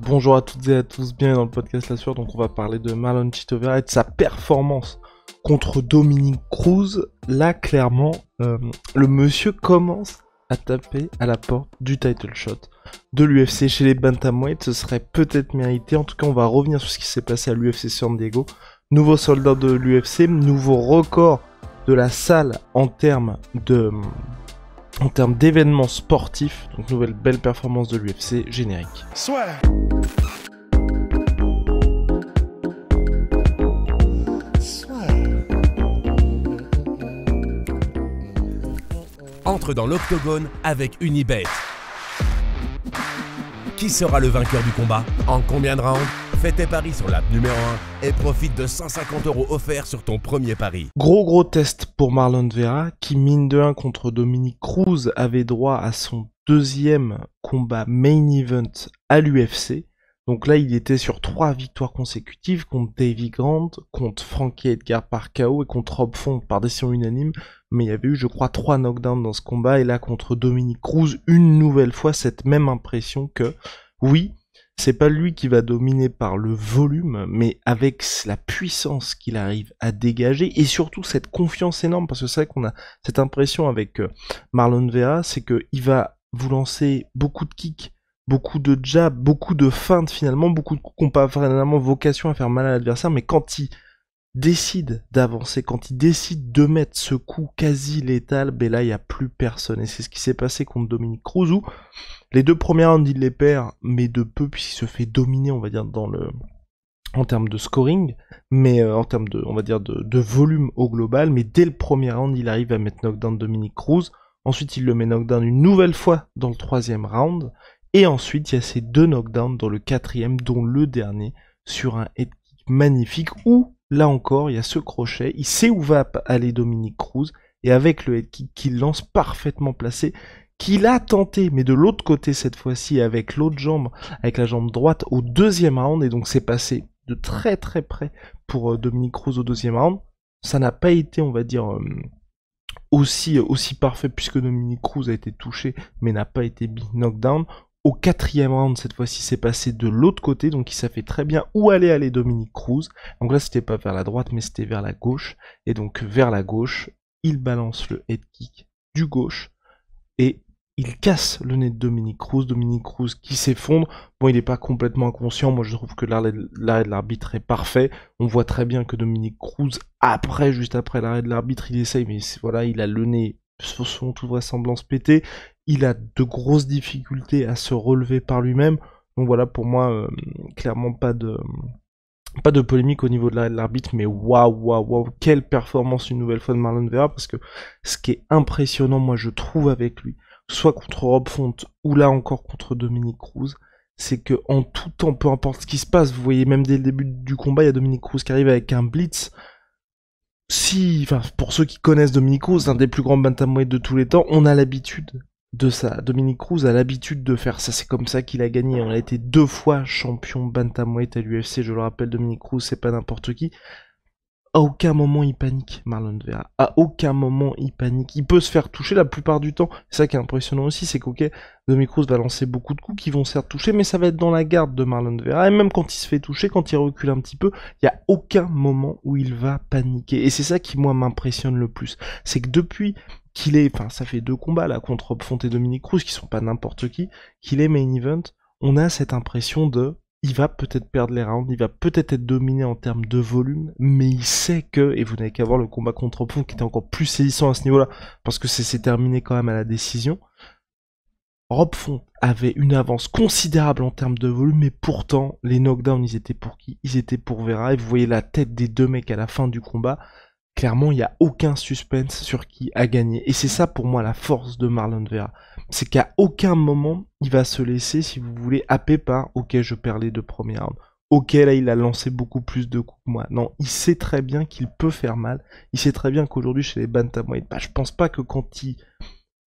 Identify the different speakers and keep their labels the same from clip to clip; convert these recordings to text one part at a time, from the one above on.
Speaker 1: Bonjour à toutes et à tous, bien dans le podcast La Sueur. Donc, on va parler de Marlon Chitovera et de sa performance contre Dominique Cruz. Là, clairement, euh, le monsieur commence à taper à la porte du title shot de l'UFC chez les Bantamweight. Ce serait peut-être mérité. En tout cas, on va revenir sur ce qui s'est passé à l'UFC San Diego. Nouveau soldat de l'UFC, nouveau record de la salle en termes de, en termes d'événements sportifs. Donc nouvelle belle performance de l'UFC générique. Soit. Entre dans l'octogone avec Unibet. Qui sera le vainqueur du combat En combien de rounds Fais tes paris sur l'app numéro 1 et profite de 150 euros offerts sur ton premier pari. Gros gros test pour Marlon Vera qui mine de 1 contre Dominique Cruz avait droit à son deuxième combat main event à l'UFC donc là, il était sur trois victoires consécutives contre Davy Grant, contre Frankie Edgar par KO et contre Rob Font par décision unanime. Mais il y avait eu, je crois, trois knockdowns dans ce combat. Et là, contre Dominique Cruz, une nouvelle fois, cette même impression que, oui, c'est pas lui qui va dominer par le volume, mais avec la puissance qu'il arrive à dégager et surtout cette confiance énorme, parce que c'est vrai qu'on a cette impression avec euh, Marlon Vera, c'est qu'il va vous lancer beaucoup de kicks beaucoup de jabs, beaucoup de feintes finalement, beaucoup de coups qui n'ont pas vraiment vocation à faire mal à l'adversaire, mais quand il décide d'avancer, quand il décide de mettre ce coup quasi létal, ben là il n'y a plus personne. Et c'est ce qui s'est passé contre Dominique Cruz où les deux premiers rounds il les perd, mais de peu puisqu'il se fait dominer, on va dire, dans le en termes de scoring, mais euh, en termes de, on va dire, de, de, volume au global. Mais dès le premier round, il arrive à mettre knockdown Dominique Cruz. Ensuite, il le met knockdown une nouvelle fois dans le troisième round. Et ensuite, il y a ces deux knockdowns dans le quatrième, dont le dernier, sur un head kick magnifique, où, là encore, il y a ce crochet, il sait où va aller Dominique Cruz, et avec le head kick qu'il lance parfaitement placé, qu'il a tenté, mais de l'autre côté cette fois-ci, avec l'autre jambe, avec la jambe droite, au deuxième round, et donc c'est passé de très très près pour euh, Dominique Cruz au deuxième round. Ça n'a pas été, on va dire, euh, aussi, euh, aussi parfait puisque Dominique Cruz a été touché mais n'a pas été knockdown. Au quatrième round, cette fois-ci, c'est passé de l'autre côté, donc il savait très bien où allait aller Dominique Cruz. Donc là, c'était pas vers la droite, mais c'était vers la gauche. Et donc, vers la gauche, il balance le head kick du gauche et il casse le nez de Dominique Cruz. Dominique Cruz qui s'effondre. Bon, il n'est pas complètement inconscient. Moi, je trouve que l'arrêt de l'arbitre est parfait. On voit très bien que Dominique Cruz, après, juste après l'arrêt de l'arbitre, il essaye, mais voilà, il a le nez selon toute vraisemblance pété il a de grosses difficultés à se relever par lui-même. Donc voilà, pour moi, euh, clairement pas de pas de polémique au niveau de l'arbitre, mais waouh, waouh, waouh, quelle performance une nouvelle fois de Marlon Vera, parce que ce qui est impressionnant, moi je trouve avec lui, soit contre Rob Font, ou là encore contre Dominique Cruz, c'est que en tout temps, peu importe ce qui se passe, vous voyez même dès le début du combat, il y a Dominique Cruz qui arrive avec un blitz. Si, enfin, pour ceux qui connaissent Dominique Cruz, un des plus grands bantamweight de tous les temps, on a l'habitude de ça. Dominique Cruz a l'habitude de faire ça. C'est comme ça qu'il a gagné. On a été deux fois champion bantamweight à l'UFC. Je le rappelle, Dominique Cruz, c'est pas n'importe qui. À aucun moment il panique, Marlon Vera. À aucun moment il panique. Il peut se faire toucher la plupart du temps. C'est ça qui est impressionnant aussi, c'est qu'ok, Dominique Cruz va lancer beaucoup de coups qui vont se faire toucher, mais ça va être dans la garde de Marlon Vera. Et même quand il se fait toucher, quand il recule un petit peu, il y a aucun moment où il va paniquer. Et c'est ça qui, moi, m'impressionne le plus. C'est que depuis qu'il est, enfin ça fait deux combats là contre Font et Dominique Cruz qui sont pas n'importe qui, qu'il est main event, on a cette impression de il va peut-être perdre les rounds, il va peut-être être dominé en termes de volume, mais il sait que, et vous n'avez qu'à voir le combat contre Font qui était encore plus saisissant à ce niveau-là, parce que c'est terminé quand même à la décision. Rob Font avait une avance considérable en termes de volume, mais pourtant, les knockdowns, ils étaient pour qui Ils étaient pour Vera, et vous voyez la tête des deux mecs à la fin du combat clairement, il n'y a aucun suspense sur qui a gagné. Et c'est ça pour moi la force de Marlon Vera. C'est qu'à aucun moment, il va se laisser, si vous voulez, happer par OK, je perds les deux premières armes. Ok, là, il a lancé beaucoup plus de coups que moi. Non, il sait très bien qu'il peut faire mal. Il sait très bien qu'aujourd'hui, chez les bantamweight, bah, je pense pas que quand il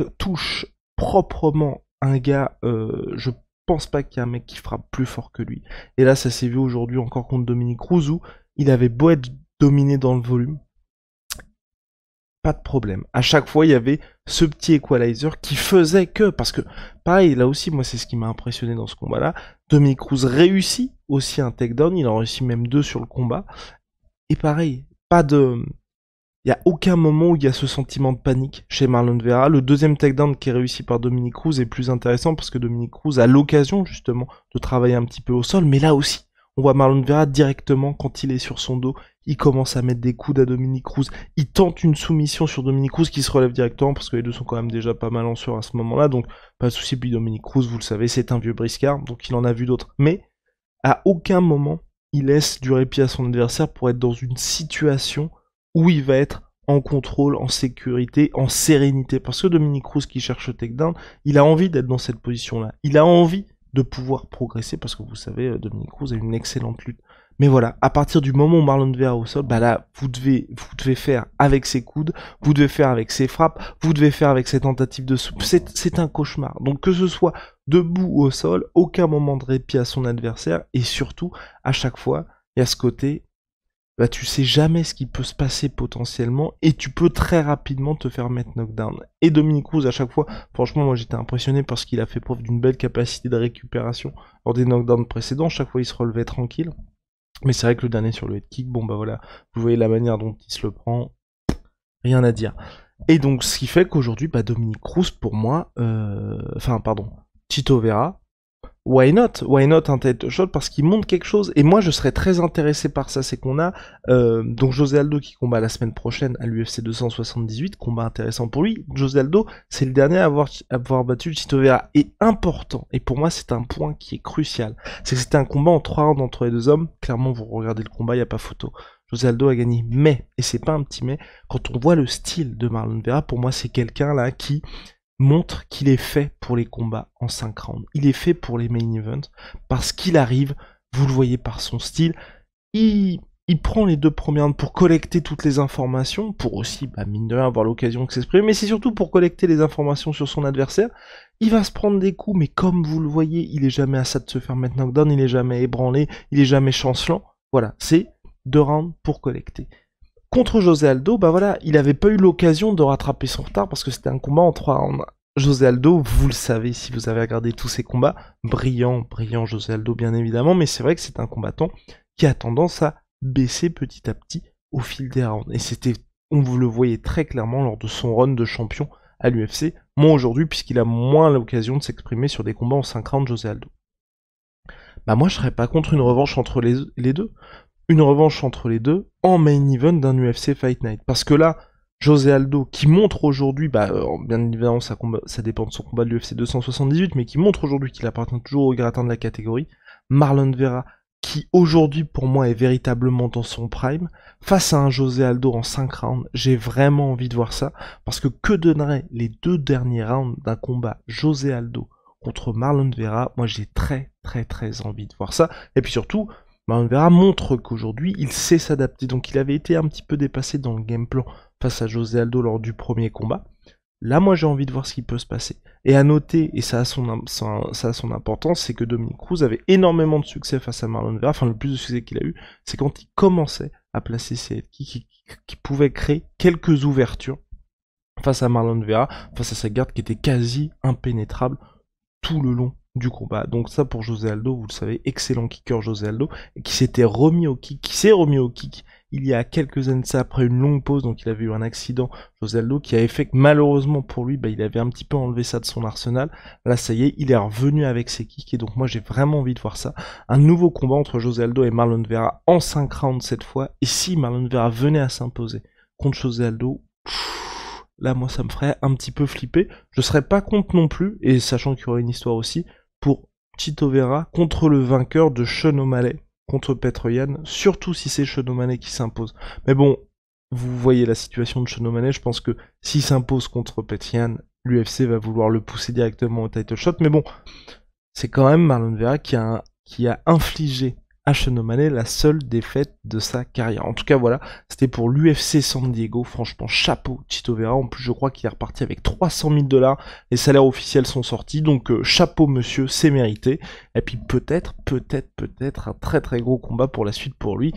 Speaker 1: euh, touche proprement un gars, euh, je pense pas qu'il y a un mec qui frappe plus fort que lui. Et là, ça s'est vu aujourd'hui encore contre Dominique Rouzou. Il avait beau être dominé dans le volume, pas de problème. À chaque fois, il y avait ce petit equalizer qui faisait que, parce que, pareil, là aussi, moi, c'est ce qui m'a impressionné dans ce combat-là. Dominic Cruz réussit aussi un takedown, il en réussit même deux sur le combat. Et pareil, pas de. Il n'y a aucun moment où il y a ce sentiment de panique chez Marlon Vera. Le deuxième takedown qui est réussi par Dominic Cruz est plus intéressant parce que Dominic Cruz a l'occasion justement de travailler un petit peu au sol, mais là aussi, on voit Marlon Vera directement quand il est sur son dos, il commence à mettre des coudes à Dominique Cruz, il tente une soumission sur Dominique Cruz qui se relève directement parce que les deux sont quand même déjà pas mal en sur à ce moment-là, donc pas de souci. Puis Dominique Cruz, vous le savez, c'est un vieux briscard, donc il en a vu d'autres. Mais à aucun moment il laisse du répit à son adversaire pour être dans une situation où il va être en contrôle, en sécurité, en sérénité. Parce que Dominique Cruz qui cherche le takedown, il a envie d'être dans cette position-là. Il a envie de pouvoir progresser parce que vous savez, Dominique Cruz a une excellente lutte. Mais voilà, à partir du moment où Marlon Vera au sol, bah là, vous devez, vous devez faire avec ses coudes, vous devez faire avec ses frappes, vous devez faire avec ses tentatives de soupe. C'est un cauchemar. Donc que ce soit debout ou au sol, aucun moment de répit à son adversaire, et surtout, à chaque fois, il y a ce côté, bah tu sais jamais ce qui peut se passer potentiellement, et tu peux très rapidement te faire mettre knockdown. Et Dominique Cruz, à chaque fois, franchement, moi j'étais impressionné parce qu'il a fait preuve d'une belle capacité de récupération lors des knockdowns précédents, chaque fois il se relevait tranquille. Mais c'est vrai que le dernier sur le head kick, bon bah voilà, vous voyez la manière dont il se le prend, rien à dire. Et donc ce qui fait qu'aujourd'hui, bah, Dominique Cruz, pour moi, euh, enfin pardon, Tito Vera, Why not Why not un tête shot, Parce qu'il montre quelque chose. Et moi, je serais très intéressé par ça. C'est qu'on a euh, donc José Aldo qui combat la semaine prochaine à l'UFC 278. Combat intéressant pour lui. José Aldo, c'est le dernier à avoir, battu Chito Vera. Et important, et pour moi, c'est un point qui est crucial. C'est que c'était un combat en trois rounds entre les deux hommes. Clairement, vous regardez le combat, il n'y a pas photo. José Aldo a gagné, mais, et c'est pas un petit mais, quand on voit le style de Marlon Vera, pour moi, c'est quelqu'un là qui montre qu'il est fait pour les combats en 5 rounds. Il est fait pour les main events parce qu'il arrive, vous le voyez par son style, il, prend les deux premières pour collecter toutes les informations, pour aussi, bah, mine de rien, avoir l'occasion de s'exprimer, mais c'est surtout pour collecter les informations sur son adversaire. Il va se prendre des coups, mais comme vous le voyez, il est jamais à ça de se faire mettre knockdown, il est jamais ébranlé, il est jamais chancelant. Voilà, c'est deux rounds pour collecter contre José Aldo, bah voilà, il n'avait pas eu l'occasion de rattraper son retard parce que c'était un combat en 3 rounds. José Aldo, vous le savez si vous avez regardé tous ses combats, brillant, brillant José Aldo bien évidemment, mais c'est vrai que c'est un combattant qui a tendance à baisser petit à petit au fil des rounds. Et c'était, on vous le voyait très clairement lors de son run de champion à l'UFC, moins aujourd'hui puisqu'il a moins l'occasion de s'exprimer sur des combats en 5 rounds José Aldo. Bah moi je serais pas contre une revanche entre les deux, une revanche entre les deux en main event d'un UFC Fight Night. Parce que là, José Aldo, qui montre aujourd'hui, bah, euh, bien évidemment, ça, ça, dépend de son combat de l'UFC 278, mais qui montre aujourd'hui qu'il appartient toujours au gratin de la catégorie, Marlon Vera, qui aujourd'hui pour moi est véritablement dans son prime, face à un José Aldo en 5 rounds, j'ai vraiment envie de voir ça, parce que que donneraient les deux derniers rounds d'un combat José Aldo contre Marlon Vera Moi j'ai très très très envie de voir ça, et puis surtout, Marlon Vera montre qu'aujourd'hui, il sait s'adapter. Donc il avait été un petit peu dépassé dans le game plan face à José Aldo lors du premier combat. Là, moi, j'ai envie de voir ce qui peut se passer. Et à noter, et ça a son, son importance, c'est que Dominique Cruz avait énormément de succès face à Marlon Vera. Enfin, le plus de succès qu'il a eu, c'est quand il commençait à placer ses qui, pouvaient pouvait créer quelques ouvertures face à Marlon Vera, face à sa garde qui était quasi impénétrable tout le long du combat. Donc ça pour José Aldo, vous le savez, excellent kicker José Aldo, qui s'était remis au kick, qui s'est remis au kick il y a quelques années ça après une longue pause, donc il avait eu un accident, José Aldo, qui avait fait que malheureusement pour lui, bah, il avait un petit peu enlevé ça de son arsenal. Là ça y est, il est revenu avec ses kicks et donc moi j'ai vraiment envie de voir ça. Un nouveau combat entre José Aldo et Marlon Vera en 5 rounds cette fois, et si Marlon Vera venait à s'imposer contre José Aldo, là moi ça me ferait un petit peu flipper. Je serais pas contre non plus, et sachant qu'il y aurait une histoire aussi, Chito contre le vainqueur de Sean contre Petroyan, surtout si c'est Sean qui s'impose. Mais bon, vous voyez la situation de Sean je pense que s'il s'impose contre Petroyan, l'UFC va vouloir le pousser directement au title shot. Mais bon, c'est quand même Marlon Vera qui a, qui a infligé à la seule défaite de sa carrière. En tout cas, voilà, c'était pour l'UFC San Diego. Franchement, chapeau Tito Vera. En plus, je crois qu'il est reparti avec 300 000 dollars. Les salaires officiels sont sortis. Donc, euh, chapeau monsieur, c'est mérité. Et puis, peut-être, peut-être, peut-être un très très gros combat pour la suite pour lui.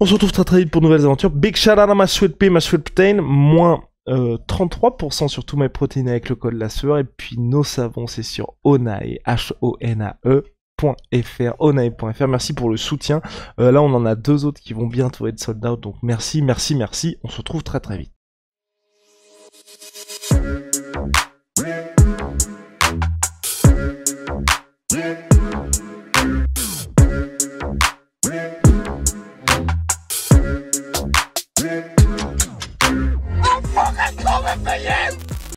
Speaker 1: On se retrouve très très vite pour nouvelles aventures. Big shout out ma sweet ma Moins 33% euh, sur tous mes protéines avec le code la sueur. Et puis, nos savons, c'est sur Onae, H-O-N-A-E onae.fr, Merci pour le soutien. Euh, là, on en a deux autres qui vont bientôt être sold out. Donc merci, merci, merci. On se retrouve très très vite.